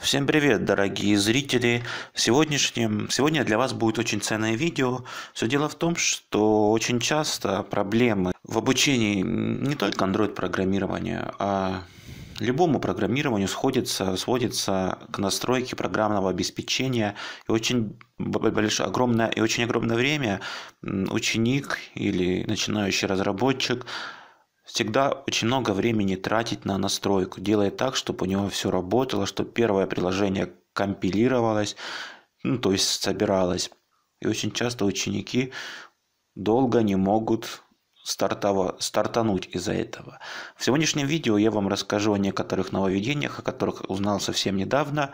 Всем привет, дорогие зрители! Сегодняшнем, сегодня для вас будет очень ценное видео. Все дело в том, что очень часто проблемы в обучении не только Android-программирования, а любому программированию сходится, сводится к настройке программного обеспечения. И очень большое, огромное, и очень огромное время ученик или начинающий разработчик – всегда очень много времени тратить на настройку, делая так, чтобы у него все работало, чтобы первое приложение компилировалось, ну, то есть собиралось. И очень часто ученики долго не могут стартово, стартануть из-за этого. В сегодняшнем видео я вам расскажу о некоторых нововведениях, о которых узнал совсем недавно.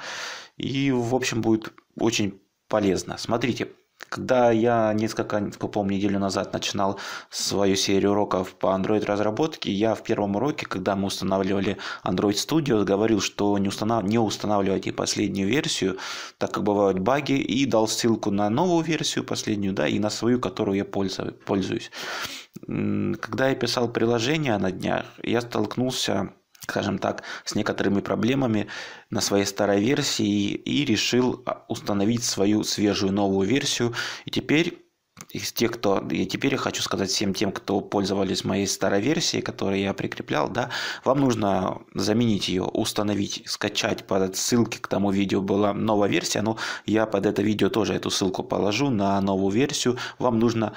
И, в общем, будет очень полезно. Смотрите, когда я несколько, по-моему, неделю назад начинал свою серию уроков по Android-разработке, я в первом уроке, когда мы устанавливали Android Studio, говорил, что не, установ... не устанавливайте последнюю версию, так как бывают баги, и дал ссылку на новую версию последнюю, да, и на свою, которую я пользуюсь. Когда я писал приложение на днях, я столкнулся скажем так, с некоторыми проблемами на своей старой версии и решил а, установить свою свежую новую версию. И теперь из тех, кто... я теперь я хочу сказать всем тем, кто пользовались моей старой версией, которую я прикреплял, да, вам нужно заменить ее, установить, скачать по ссылке к тому видео была новая версия, но я под это видео тоже эту ссылку положу на новую версию. Вам нужно,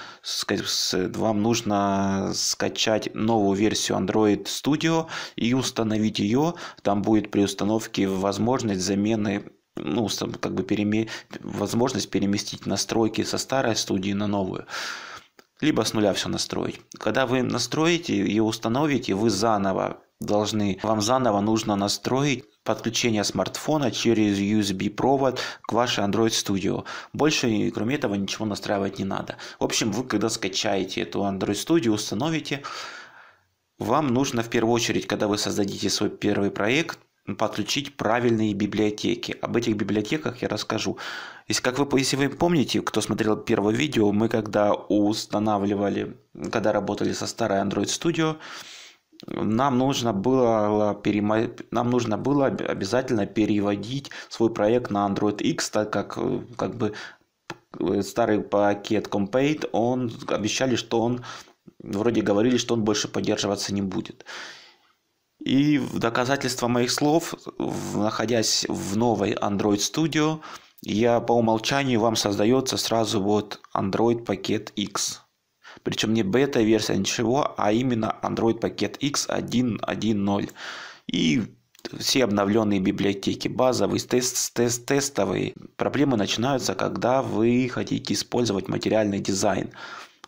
вам нужно скачать новую версию Android Studio и установить ее. Там будет при установке возможность замены ну, как бы переме... возможность переместить настройки со старой студии на новую либо с нуля все настроить. Когда вы настроите и установите, вы заново должны, вам заново нужно настроить подключение смартфона через USB провод к вашей Android Studio. Больше, кроме этого, ничего настраивать не надо. В общем, вы когда скачаете эту Android Studio, установите, вам нужно в первую очередь, когда вы создадите свой первый проект, подключить правильные библиотеки. Об этих библиотеках я расскажу. Если, как вы, если вы помните, кто смотрел первое видео, мы когда устанавливали, когда работали со старой Android Studio, нам нужно было, перемо... нам нужно было обязательно переводить свой проект на Android X, так как как бы э, старый пакет Compate, он обещали, что он вроде говорили, что он больше поддерживаться не будет. И в доказательство моих слов, находясь в новой Android Studio, я по умолчанию вам создается сразу вот Android пакет X. Причем не бета-версия, а ничего, а именно Android пакет X 1.1.0. И все обновленные библиотеки, базовые, тест, тест, тестовые. Проблемы начинаются, когда вы хотите использовать материальный дизайн.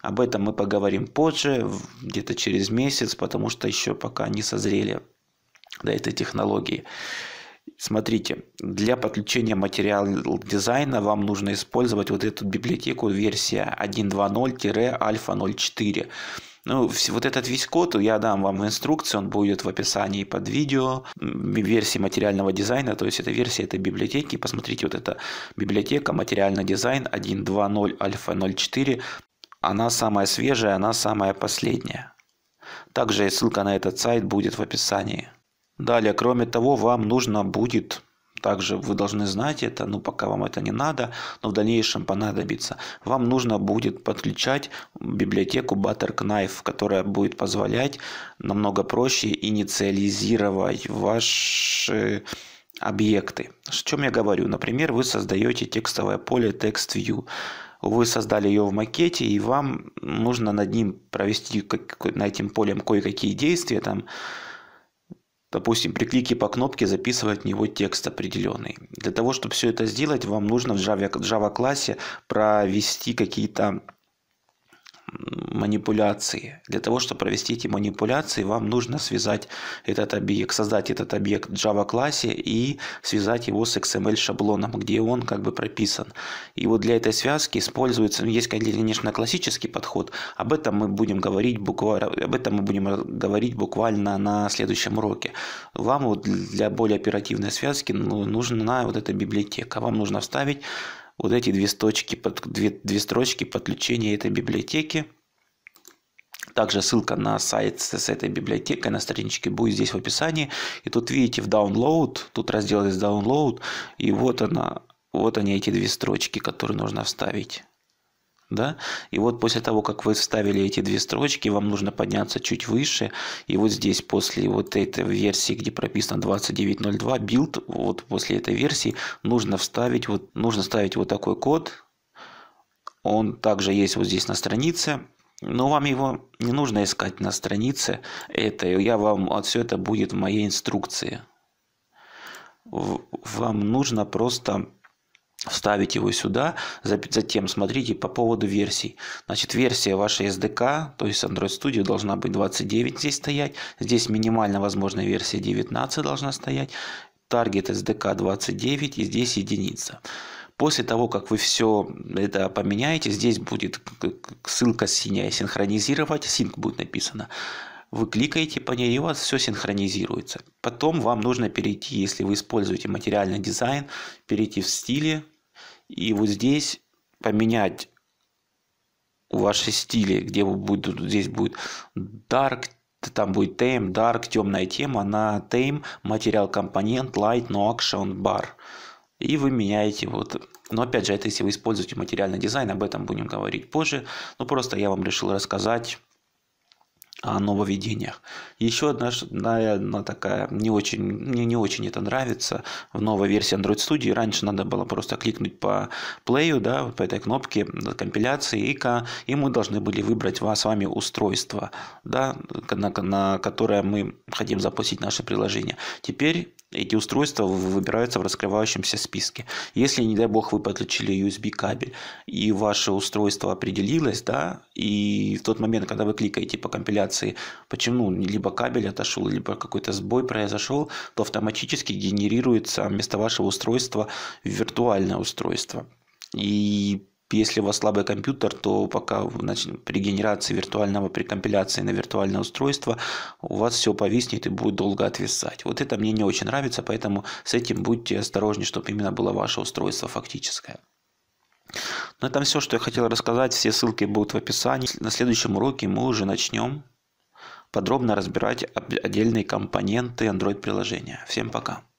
Об этом мы поговорим позже, где-то через месяц, потому что еще пока не созрели до этой технологии. Смотрите, для подключения материал дизайна вам нужно использовать вот эту библиотеку версия 1.2.0-альфа 04. Ну, вот этот весь код я дам вам в инструкции, он будет в описании под видео, версии материального дизайна, то есть это версия этой библиотеки. Посмотрите, вот эта библиотека материальный дизайн 1.2.0 альфа 04. Она самая свежая, она самая последняя. Также ссылка на этот сайт будет в описании. Далее, кроме того, вам нужно будет, также вы должны знать это, ну пока вам это не надо, но в дальнейшем понадобится, вам нужно будет подключать библиотеку ButterKnife, которая будет позволять намного проще инициализировать ваши объекты. О чем я говорю? Например, вы создаете текстовое поле TextView. Вы создали ее в макете, и вам нужно над ним провести, на этим полем кое-какие действия, там, допустим, при клике по кнопке записывать в него текст определенный. Для того, чтобы все это сделать, вам нужно в Java, Java классе провести какие-то манипуляции. Для того, чтобы провести эти манипуляции, вам нужно связать этот объект, создать этот объект в Java классе и связать его с XML шаблоном, где он как бы прописан. И вот для этой связки используется, ну, есть, конечно, классический подход. Об этом мы будем говорить буквально, об этом мы будем говорить буквально на следующем уроке. Вам вот для более оперативной связки ну, нужна вот эта библиотека. Вам нужно вставить вот эти две, сточки, две, две строчки подключения этой библиотеки. Также ссылка на сайт с этой библиотекой на страничке будет здесь в описании. И тут видите в Download, тут раздел есть Download, и вот она, вот они эти две строчки, которые нужно вставить. Да? И вот после того, как вы вставили эти две строчки, вам нужно подняться чуть выше. И вот здесь после вот этой версии, где прописано 2902, build, вот после этой версии нужно вставить вот, нужно ставить вот такой код. Он также есть вот здесь на странице. Но вам его не нужно искать на странице этой. Я вам, вот а все это будет в моей инструкции. Вам нужно просто вставить его сюда, затем смотрите по поводу версий. Значит, версия вашей SDK, то есть Android Studio, должна быть 29 здесь стоять, здесь минимально возможная версия 19 должна стоять, таргет SDK 29 и здесь единица. После того, как вы все это поменяете, здесь будет ссылка синяя «Синхронизировать», «Синк» будет написано вы кликаете по ней, и у вас все синхронизируется. Потом вам нужно перейти, если вы используете материальный дизайн, перейти в стили, и вот здесь поменять ваши стили, где будет, здесь будет dark, там будет Theme dark, темная тема, а на Theme материал компонент, light, no action, bar. И вы меняете вот но опять же, это если вы используете материальный дизайн, об этом будем говорить позже. Но ну, просто я вам решил рассказать о нововведениях. Еще одна, одна такая, не очень, мне не очень это нравится, в новой версии Android Studio, раньше надо было просто кликнуть по плею, да, по этой кнопке компиляции, и, и мы должны были выбрать вас, с вами устройство, да, на, на которое мы хотим запустить наше приложение. Теперь эти устройства выбираются в раскрывающемся списке. Если, не дай бог, вы подключили USB кабель, и ваше устройство определилось, да, и в тот момент, когда вы кликаете по компиляции, почему либо кабель отошел, либо какой-то сбой произошел, то автоматически генерируется вместо вашего устройства виртуальное устройство. И если у вас слабый компьютер, то пока значит, при генерации виртуального, при компиляции на виртуальное устройство у вас все повиснет и будет долго отвисать. Вот это мне не очень нравится, поэтому с этим будьте осторожны, чтобы именно было ваше устройство фактическое. На ну, этом все, что я хотел рассказать. Все ссылки будут в описании. На следующем уроке мы уже начнем подробно разбирать отдельные компоненты Android-приложения. Всем пока!